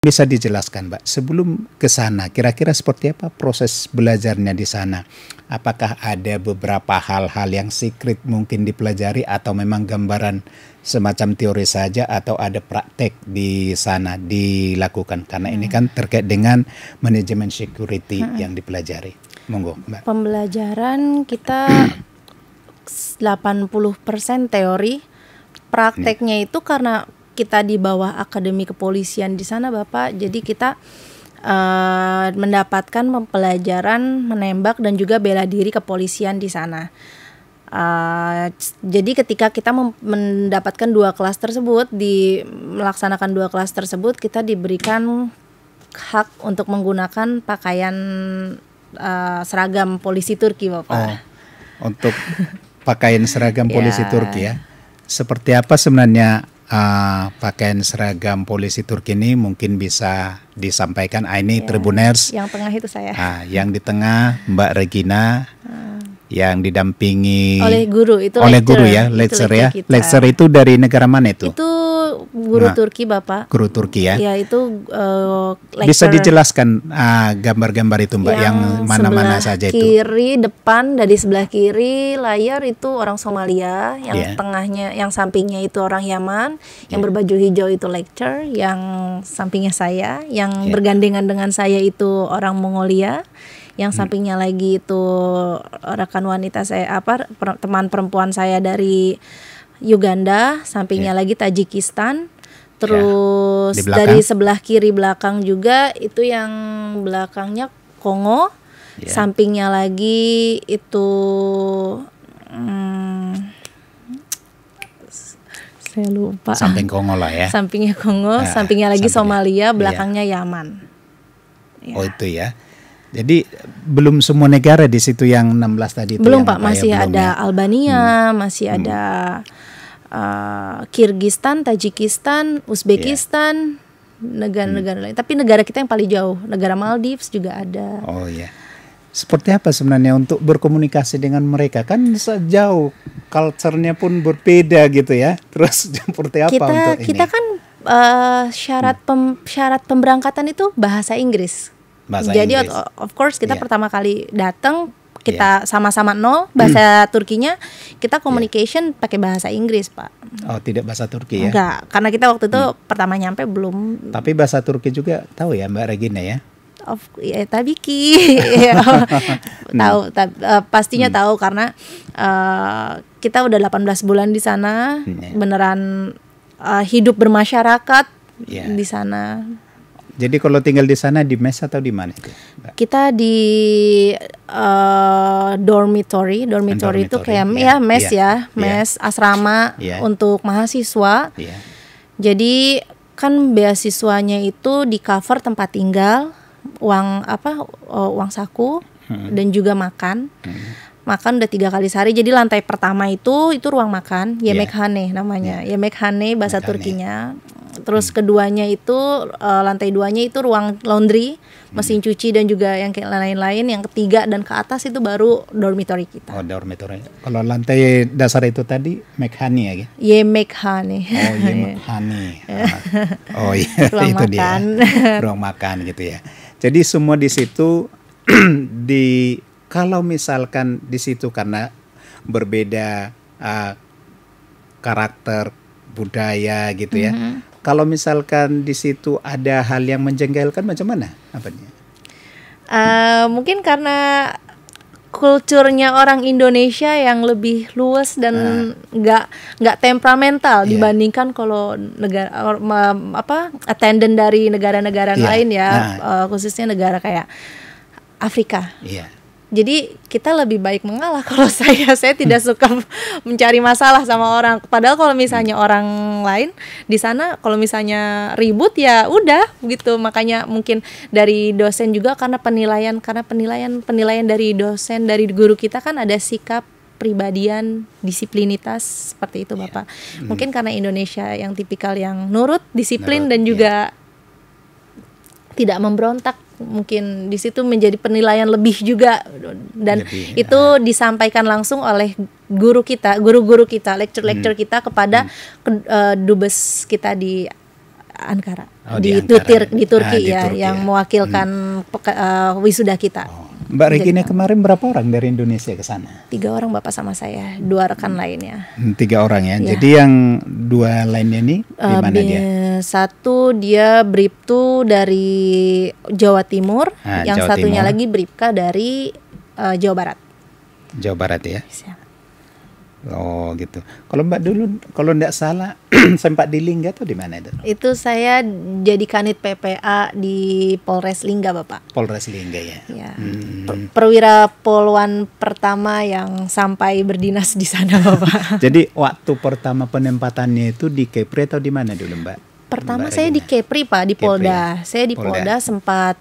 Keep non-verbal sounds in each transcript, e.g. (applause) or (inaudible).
Bisa dijelaskan, Mbak, sebelum ke sana, kira-kira seperti apa proses belajarnya di sana? Apakah ada beberapa hal-hal yang secret mungkin dipelajari atau memang gambaran semacam teori saja atau ada praktek di sana dilakukan? Karena ini hmm. kan terkait dengan manajemen security hmm. yang dipelajari. Monggo, Mbak. Pembelajaran kita 80% (clears throat) teori, prakteknya itu karena kita di bawah Akademi Kepolisian di sana Bapak. Jadi kita uh, mendapatkan pelajaran menembak dan juga bela diri kepolisian di sana. Uh, jadi ketika kita mendapatkan dua kelas tersebut di melaksanakan dua kelas tersebut kita diberikan hak untuk menggunakan pakaian uh, seragam polisi Turki bapak. Oh, untuk pakaian seragam (laughs) polisi yeah. Turki ya. Seperti apa sebenarnya uh, pakaian seragam polisi Turki ini mungkin bisa disampaikan. Ah, ini ya, Tribuners. Yang tengah itu saya. Ah, yang di tengah Mbak Regina. Hmm. Yang didampingi oleh guru itu oleh lecture, guru ya, lecture ya. Lecture itu dari negara mana itu? Itu guru nah, Turki Bapak. Guru Turki ya. Ya itu uh, Bisa dijelaskan ah, gambar-gambar uh, itu Mbak yang mana-mana saja itu. Kiri depan dari sebelah kiri layar itu orang Somalia, yang yeah. tengahnya yang sampingnya itu orang Yaman, yeah. yang ya. berbaju hijau itu lecture, yang sampingnya saya, yang yeah. bergandengan dengan saya itu orang Mongolia yang hmm. sampingnya hmm. lagi itu rekan wanita saya apa per, teman perempuan saya dari Uganda, sampingnya yeah. lagi Tajikistan, ya, terus yeah. dari sebelah kiri belakang juga itu yang belakangnya Kongo, yeah. sampingnya lagi itu hmm, saya lupa. Samping Kongo lah ya. Sampingnya Kongo, nah, sampingnya lagi sampingnya. Somalia, iya. belakangnya yeah. Yaman. Ya. Oh itu ya. Jadi belum semua negara di situ yang 16 tadi itu belum Pak, masih belum ada ya. Albania, hmm. masih hmm. ada uh, Kirgistan, Tajikistan, Uzbekistan, negara-negara yeah. Hmm. lain. Tapi negara kita yang paling jauh, negara Maldives juga ada. Oh iya. Yeah. Seperti apa sebenarnya untuk berkomunikasi dengan mereka kan sejauh culture-nya pun berbeda gitu ya. (laughs) Terus seperti apa kita, untuk ini? Kita kan uh, syarat hmm. pem, syarat pemberangkatan itu bahasa Inggris bahasa Jadi Inggris. of course kita yeah. pertama kali datang kita iya. sama-sama yeah. nol hmm. bahasa hmm. Turkinya kita iya. communication yeah. pakai bahasa Inggris pak oh tidak bahasa Turki ya enggak karena kita waktu itu hmm. pertama nyampe belum tapi bahasa Turki juga tahu ya Mbak Regina ya of ya, tabiki (laughs) iya. hmm. tahu tab, uh, eh, pastinya hmm. tahu karena uh, kita udah 18 bulan di sana hmm. beneran uh, hidup bermasyarakat yeah. di sana jadi kalau tinggal di sana di mes atau di mana? Kita di uh, dormitory. dormitory, itu kayak yeah. ya mes yeah. ya, iya. mes yeah. asrama yeah. untuk mahasiswa. Yeah. Jadi kan beasiswanya itu di cover tempat tinggal, uang apa, eh, uang saku hmm. dan juga makan. Hmm makan udah tiga kali sehari jadi lantai pertama itu itu ruang makan iya. yemekhane yeah. namanya yeah. yemekhane bahasa Mekhane. Turkinya Terus hmm. keduanya itu uh, lantai duanya itu ruang laundry, hmm. mesin cuci dan juga yang lain-lain. Yang ketiga dan ke atas itu baru dormitory kita. Oh, dormitory. Kalau lantai dasar itu tadi mekhani ya? Ye mekhani. Oh, ye (laughs) mekhani. Ya. Ah. oh iya, (laughs) ruang itu makan. dia. (laughs) Ruang makan gitu ya. Jadi semua di situ (clears throat) di kalau misalkan di situ karena berbeda uh, karakter budaya gitu ya. Mm -hmm. Kalau misalkan di situ ada hal yang menjengkelkan macam mana? Apanya? Uh, eh, mungkin karena kulturnya orang Indonesia yang lebih luas dan ah. nggak uh, nggak temperamental yeah. dibandingkan kalau negara or, apa attendant dari negara-negara yeah. lain ya nah. uh, khususnya negara kayak Afrika. Yeah jadi kita lebih baik mengalah kalau (laughs) saya saya tidak suka mencari masalah sama orang padahal kalau misalnya orang lain di sana kalau misalnya ribut ya udah gitu makanya mungkin dari dosen juga karena penilaian karena penilaian penilaian dari dosen dari guru kita kan ada sikap pribadian disiplinitas seperti itu, iya. Bapak. Yeah. Hmm. Mungkin karena Indonesia yang tipikal yang nurut, disiplin nurut, dan iya. juga yeah. tidak memberontak mungkin di situ menjadi penilaian lebih juga dan lebih, itu uh, disampaikan langsung oleh guru kita, guru-guru kita, lecture-lecture hmm. kita kepada hmm. ke, uh, dubes kita di Ankara, oh, di, di, Ankara. Tutir, di Turki ah, ya, di Turki, yang ya. mewakilkan hmm. peka, uh, wisuda kita. Oh. Mbak Regina kemarin berapa orang dari Indonesia ke sana? Tiga orang bapak sama saya, dua rekan hmm. lainnya. Hmm, tiga orang ya. ya. Jadi yang dua lainnya ini uh, di eh, mana dia? satu dia tuh dari Jawa Timur, nah, yang Jawa satunya Timur. lagi bribka dari uh, Jawa Barat. Jawa Barat ya. Siap. Oh gitu. Kalau Mbak dulu kalau tidak salah (clears throat) sempat di Lingga tuh di mana itu? Itu saya jadi kanit PPA di Polres Lingga Bapak. Polres Lingga ya. ya. Hmm. perwira poluan pertama yang sampai berdinas di sana (laughs) Bapak. jadi waktu pertama penempatannya itu di Kepri atau di mana dulu Mbak? Pertama Mbak saya di Kepri Pak, di ya. Polda. Kepri, Saya di Polda, Polda sempat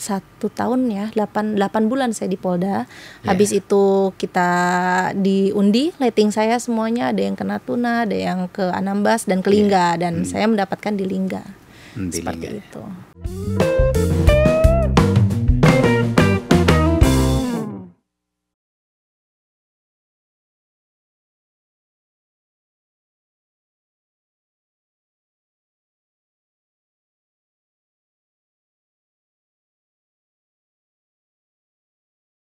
satu tahun ya, delapan 8 bulan saya di Polda. Yeah. Habis itu kita diundi, letting saya semuanya ada yang ke Natuna, ada yang ke Anambas dan ke iya. Lingga yeah. dan hmm. saya mendapatkan di Lingga. di Seperti Lingga. Ya. itu.